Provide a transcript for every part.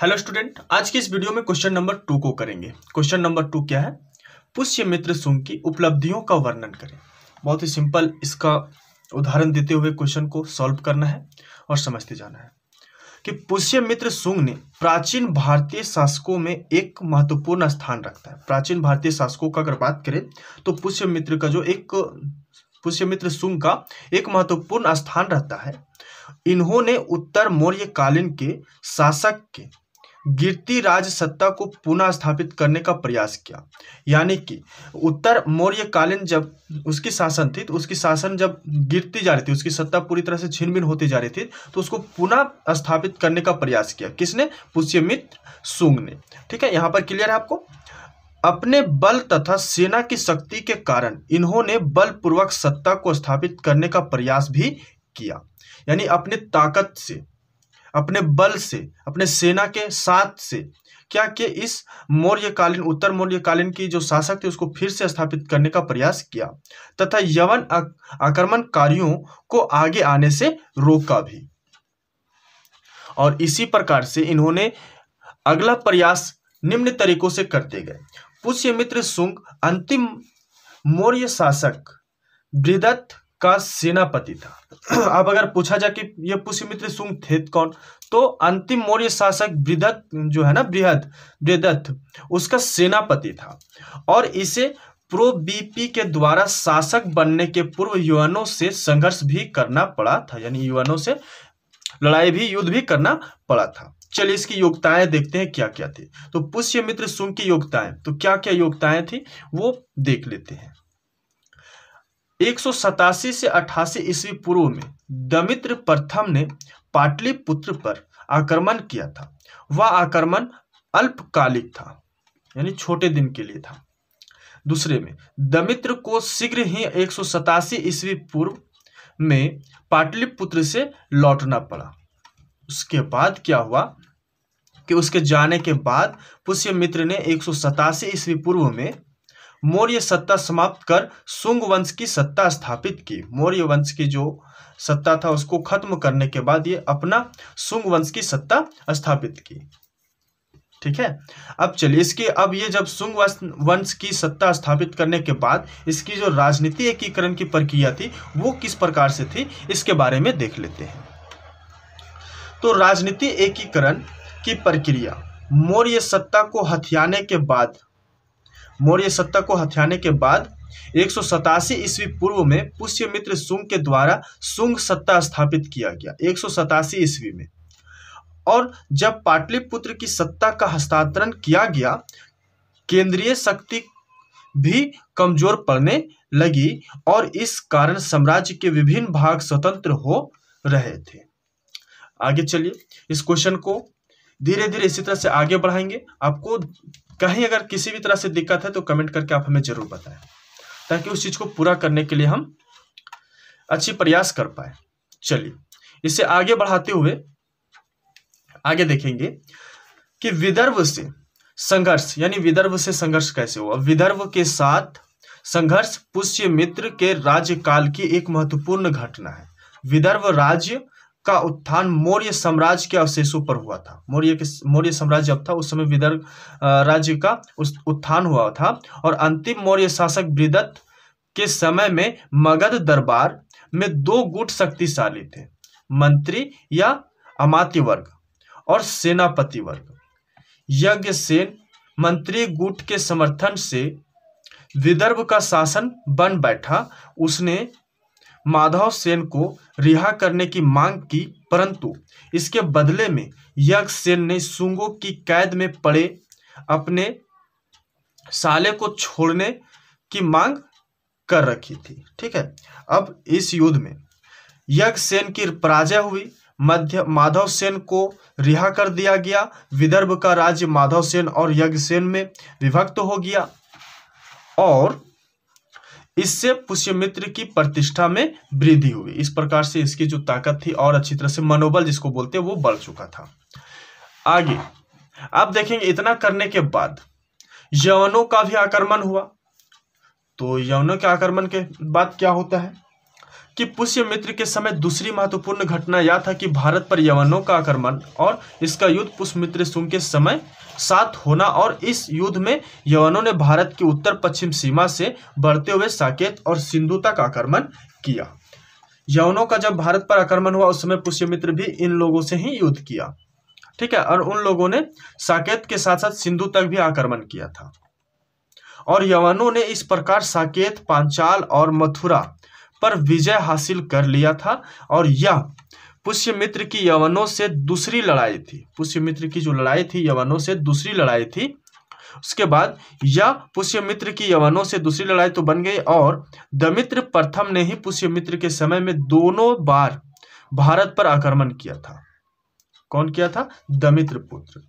hello student आज के इस वीडियो में क्वेश्चन नंबर टू को करेंगे क्वेश्चन नंबर टू क्या है पुष्य मित्र सुंग की उपलब्धियों का वर्णन करें बहुत ही सिंपल इसका उदाहरण देते हुए क्वेश्चन को सॉल्व करना है और समझते जाना है कि पुष्य मित्र सुंग ने प्राचीन भारतीय शासकों में एक महत्वपूर्ण स्थान रखता है प्राचीन भारतीय शासकों का अगर बात करें तो पुष्य मित्र का जो एक पुष्य मित्र सुंग का एक महत्वपूर्ण स्थान रहता है इन्होंने उत्तर मौर्य कालीन के शासक के गिरती राज सत्ता को पुनः स्थापित करने का प्रयास किया यानी कि उत्तर कालीन जब उसकी शासन थी तो उसकी शासन जब गिरती जा रही थी उसकी सत्ता पूरी तरह से छिनभिन होती जा रही थी तो उसको पुनः स्थापित करने का प्रयास किया किसने पुष्यमित्र सुंग ने ठीक है यहाँ पर क्लियर है आपको अपने बल तथा सेना की शक्ति के कारण इन्होंने बलपूर्वक सत्ता को स्थापित करने का प्रयास भी किया यानी अपने ताकत से अपने बल से अपने सेना के साथ से क्या के इस मौर्यकालीन उत्तर मौर्यकालीन की जो शासक थे उसको फिर से स्थापित करने का प्रयास किया तथा यवन आक्रमणकारियों को आगे आने से रोका भी और इसी प्रकार से इन्होंने अगला प्रयास निम्न तरीकों से करते गए पुष्य मित्र सुंग अंतिम मौर्य शासक बृदत्त का सेनापति था अब अगर पूछा जाए कि ये पुष्यमित्र सुंग थे कौन तो अंतिम मौर्य शासक बृहद जो है ना बृहद बृहदत्त उसका सेनापति था और इसे प्रोबीपी के द्वारा शासक बनने के पूर्व युवनों से संघर्ष भी करना पड़ा था यानी युवनों से लड़ाई भी युद्ध भी करना पड़ा था चलिए इसकी योग्यताएं देखते हैं क्या क्या थी तो पुष्य मित्र सुंग की योग्यताएं तो क्या क्या योग्यताएं थी वो देख लेते हैं एक से अठासी ईस्वी पूर्व में दमित्र प्रथम ने पाटलिपुत्र पर आक्रमण किया था वह आक्रमण अल्पकालिक था यानी छोटे दिन के लिए था दूसरे में दमित्र को शीघ्र ही एक ईस्वी पूर्व में पाटलिपुत्र से लौटना पड़ा उसके बाद क्या हुआ कि उसके जाने के बाद पुष्यमित्र ने एक ईस्वी पूर्व में मौर्य सत्ता समाप्त कर सुंग वंश की सत्ता स्थापित की मौर्य वंश की जो सत्ता था उसको खत्म करने के बाद ये अपना सुंग वंश की सत्ता स्थापित की ठीक है अब चलिए इसके अब ये जब सुंग वंश की सत्ता स्थापित करने के बाद इसकी जो राजनीति एकीकरण की प्रक्रिया थी वो किस प्रकार से थी इसके बारे में देख लेते हैं तो राजनीति एकीकरण की प्रक्रिया मौर्य सत्ता को हथियाने के बाद मौर्य सत्ता को हथियाने के बाद एक ईस्वी पूर्व में पुष्यमित्र सुंग के द्वारा सुंग सत्ता स्थापित किया गया एक ईस्वी में और जब पाटलिपुत्र की सत्ता का हस्तांतरण किया गया केंद्रीय शक्ति भी कमजोर पड़ने लगी और इस कारण साम्राज्य के विभिन्न भाग स्वतंत्र हो रहे थे आगे चलिए इस क्वेश्चन को धीरे धीरे इसी तरह से आगे बढ़ाएंगे आपको कहीं अगर किसी भी तरह से दिक्कत है तो कमेंट करके आप हमें जरूर बताएं ताकि उस चीज को पूरा करने के लिए हम अच्छी प्रयास कर पाए चलिए इसे आगे बढ़ाते हुए आगे देखेंगे कि विदर्भ से संघर्ष यानी विदर्भ से संघर्ष कैसे हुआ विदर्भ के साथ संघर्ष पुष्य मित्र के राज्यकाल की एक महत्वपूर्ण घटना है विदर्भ राज्य का उत्थान मौर्य साम्राज्य के अवशेषों पर हुआ था मौर्य के मौर्य साम्राज्य अब था उस समय विदर्भ राज्य का उत्थान हुआ था और अंतिम मौर्य शासक बृदत्त के समय में मगध दरबार में दो गुट शक्तिशाली थे मंत्री या अमात्य वर्ग और सेनापति वर्ग यज्ञ सेन मंत्री गुट के समर्थन से विदर्भ का शासन बन बैठा उसने माधव सेन को रिहा करने की मांग की परंतु इसके बदले में सेन ने सुंगो की कैद में पड़े अपने साले को छोड़ने की मांग कर रखी थी ठीक है अब इस युद्ध में यज्ञ सेन की पराजय हुई मध्य माधव सेन को रिहा कर दिया गया विदर्भ का राज्य माधव सेन और सेन में विभक्त हो गया और इससे पुष्यमित्र की प्रतिष्ठा में वृद्धि हुई इस प्रकार से इसकी जो ताकत थी और अच्छी तरह से मनोबल जिसको बोलते हैं वो बढ़ चुका था आगे आप देखेंगे इतना करने के बाद यवनों का भी आक्रमण हुआ तो यवनों के आक्रमण के बाद क्या होता है कि मित्र के समय दूसरी महत्वपूर्ण घटना यह था कि भारत पर यवनों का आक्रमण और इसका युद्ध पुष्यमित्र सुंग के समय साथ होना और इस युद्ध में यवनों ने भारत की उत्तर पश्चिम सीमा से बढ़ते हुए साकेत और सिंधु तक आक्रमण किया यवनों का जब भारत पर आक्रमण हुआ उस समय पुष्यमित्र भी इन लोगों से ही युद्ध किया ठीक है और उन लोगों ने साकेत के साथ साथ सिंधु तक भी आक्रमण किया था और यवनों ने इस प्रकार साकेत पांचाल और मथुरा पर विजय हासिल कर लिया था और यह पुष्यमित्र की यवनों से दूसरी लड़ाई थी पुष्यमित्र की जो लड़ाई थी यवनों से दूसरी लड़ाई थी उसके बाद यह पुष्यमित्र की यवनों से दूसरी लड़ाई तो बन गई और दमित्र प्रथम ने ही पुष्यमित्र के समय में दोनों बार भारत पर आक्रमण किया था कौन किया था दमित्र पुत्र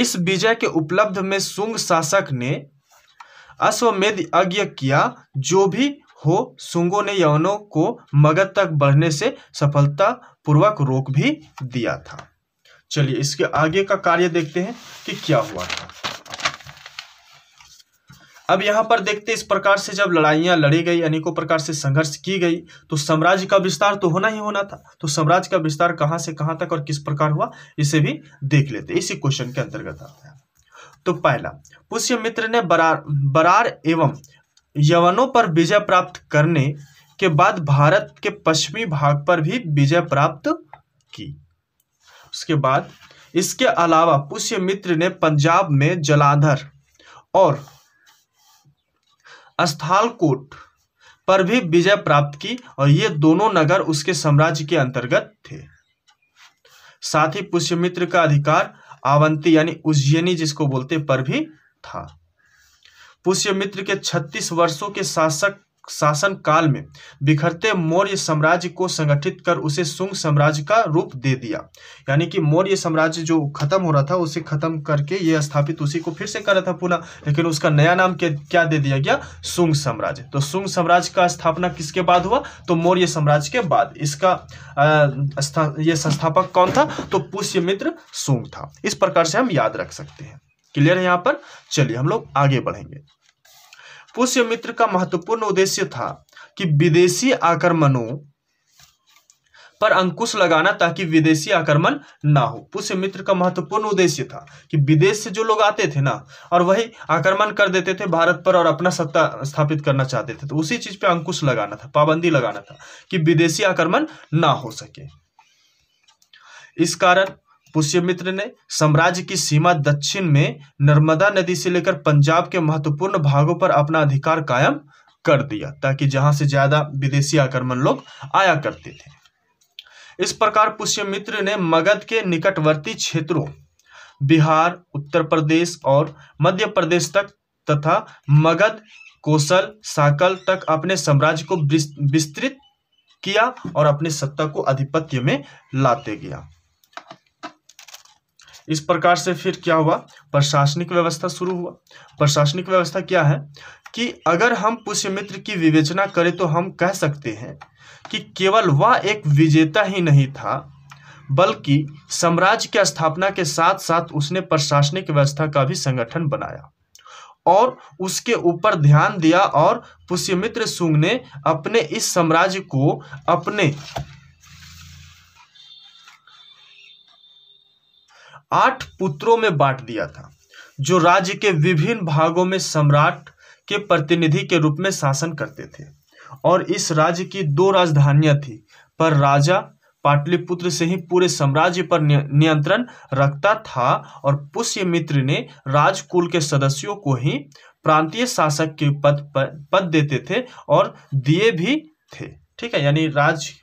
इस विजय के उपलब्ध में शुंग शासक ने अश्वमेध यज्ञ किया जो भी हो सुंगो ने यवनों को मगध तक बढ़ने से सफलता पूर्वक रोक भी दिया था चलिए इसके आगे का कार्य देखते हैं कि क्या हुआ था अब यहां पर देखते इस प्रकार से जब लड़ाइयां लड़ी गई अनेकों प्रकार से संघर्ष की गई तो साम्राज्य का विस्तार तो होना ही होना था तो साम्राज्य का विस्तार कहां से कहां तक और किस प्रकार हुआ इसे भी देख लेते इसी क्वेश्चन के अंतर्गत आता है तो पहला पुष्य मित्र ने बरार बरार एवं यवनों पर विजय प्राप्त करने के बाद भारत के पश्चिमी भाग पर भी विजय प्राप्त की उसके बाद इसके अलावा पुष्य मित्र ने पंजाब में जलाधर और अस्थालकोट पर भी विजय प्राप्त की और ये दोनों नगर उसके साम्राज्य के अंतर्गत थे साथ ही पुष्यमित्र का अधिकार आवंती यानी उज्जैनी जिसको बोलते पर भी था पुष्यमित्र के 36 वर्षों के शासक शासन काल में बिखरते मौर्य साम्राज्य को संगठित कर उसे सुंग साम्राज्य का रूप दे दिया यानी कि मौर्य साम्राज्य जो खत्म हो रहा था उसे खत्म करके ये स्थापित उसी को फिर से कर रहा था पुनः लेकिन उसका नया नाम क्या दे दिया गया सुंग साम्राज्य तो सुंग साम्राज्य का स्थापना किसके बाद हुआ तो मौर्य साम्राज्य के बाद इसका यह ये संस्थापक कौन था तो पुष्य मित्र सुंग था इस प्रकार से हम याद रख सकते हैं क्लियर है यहाँ पर चलिए हम लोग आगे बढ़ेंगे पुष्य मित्र का महत्वपूर्ण उद्देश्य था कि विदेशी आक्रमणों पर अंकुश लगाना ताकि विदेशी आक्रमण ना हो पुष्य मित्र का महत्वपूर्ण उद्देश्य था कि विदेश से जो लोग आते थे ना और वही आक्रमण कर देते थे भारत पर और अपना सत्ता स्थापित करना चाहते थे तो उसी चीज पे अंकुश लगाना था पाबंदी लगाना था कि विदेशी आक्रमण ना हो सके इस कारण पुष्यमित्र ने साम्राज्य की सीमा दक्षिण में नर्मदा नदी से लेकर पंजाब के महत्वपूर्ण भागों पर अपना अधिकार कायम कर दिया ताकि जहां से ज्यादा विदेशी आक्रमण लोग आया करते थे इस प्रकार पुष्यमित्र ने मगध के निकटवर्ती क्षेत्रों बिहार उत्तर प्रदेश और मध्य प्रदेश तक तथा मगध कोसल साकल तक अपने साम्राज्य को विस्तृत किया और अपने सत्ता को आधिपत्य में लाते गया इस प्रकार से फिर क्या हुआ प्रशासनिक व्यवस्था शुरू हुआ प्रशासनिक व्यवस्था क्या है कि अगर हम पुष्यमित्र की विवेचना करें तो हम कह सकते हैं कि केवल वह एक विजेता ही नहीं था बल्कि साम्राज्य की स्थापना के साथ साथ उसने प्रशासनिक व्यवस्था का भी संगठन बनाया और उसके ऊपर ध्यान दिया और पुष्यमित्र सुंग ने अपने इस साम्राज्य को अपने आठ पुत्रों में बांट दिया था जो राज्य के विभिन्न भागों में सम्राट के प्रतिनिधि के रूप में शासन करते थे और इस राज्य की दो राजधानियां थी पर राजा पाटलिपुत्र से ही पूरे साम्राज्य पर नियंत्रण रखता था और पुष्यमित्र ने राजकुल के सदस्यों को ही प्रांतीय शासक के पद पद देते थे और दिए भी थे ठीक है यानी राज्य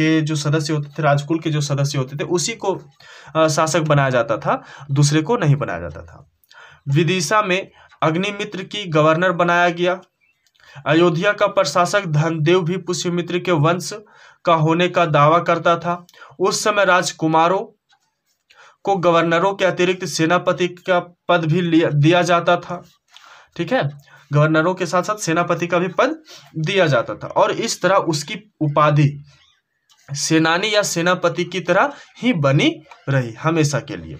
के जो सदस्य होते थे राजकुल के जो सदस्य होते थे उसी को शासक बनाया जाता था दूसरे को नहीं बनाया जाता था विदिशा में अग्निमित्र की गवर्नर बनाया गया अयोध्या का प्रशासक धनदेव भी पुष्यमित्र के वंश का होने का दावा करता था उस समय राजकुमारों को गवर्नरों के अतिरिक्त सेनापति का पद भी दिया जाता था ठीक है गवर्नरों के साथ साथ सेनापति का भी पद दिया जाता था और इस तरह उसकी उपाधि सेनानी या सेनापति की तरह ही बनी रही हमेशा के लिए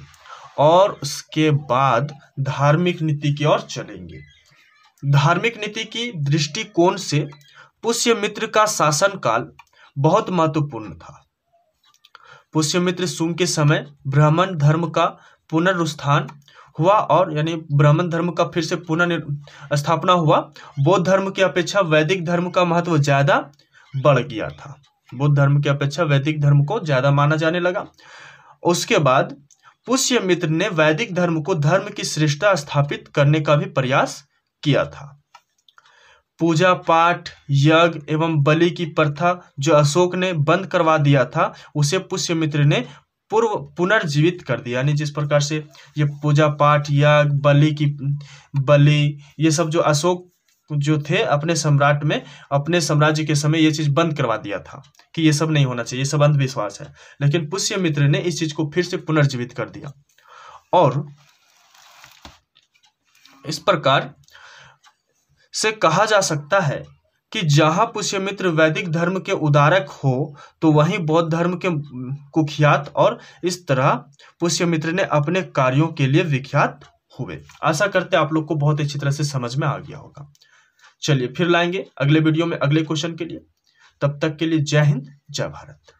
और उसके बाद धार्मिक नीति की ओर चलेंगे धार्मिक नीति की दृष्टिकोण से पुष्यमित्र का शासनकाल बहुत महत्वपूर्ण था पुष्यमित्र सुंग के समय ब्राह्मण धर्म का पुनरुत्थान हुआ और यानी ब्राह्मण धर्म का फिर से पुनः स्थापना हुआ बौद्ध धर्म की अपेक्षा वैदिक धर्म का महत्व ज्यादा बढ़ गया था बुद्ध धर्म की अपेक्षा वैदिक धर्म को ज्यादा माना जाने लगा उसके बाद मित्र ने वैदिक धर्म को धर्म की श्रेष्ठता स्थापित करने का भी प्रयास किया था पूजा पाठ यज्ञ एवं बलि की प्रथा जो अशोक ने बंद करवा दिया था उसे पुष्यमित्र ने पूर्व पुनर्जीवित कर दिया यानी जिस प्रकार से ये पूजा पाठ यज्ञ बलि की बलि ये सब जो अशोक जो थे अपने सम्राट में अपने साम्राज्य के समय ये चीज बंद करवा दिया था कि ये सब नहीं होना चाहिए ये सब अंधविश्वास है लेकिन पुष्यमित्र ने इस चीज को फिर से पुनर्जीवित कर दिया और इस प्रकार से कहा जा सकता है कि पुष्य पुष्यमित्र वैदिक धर्म के उदारक हो तो वहीं बौद्ध धर्म के कुख्यात और इस तरह पुष्यमित्र ने अपने कार्यों के लिए विख्यात हुए आशा करते आप लोग को बहुत अच्छी तरह से समझ में आ गया होगा चलिए फिर लाएंगे अगले वीडियो में अगले क्वेश्चन के लिए तब तक के लिए जय हिंद जय भारत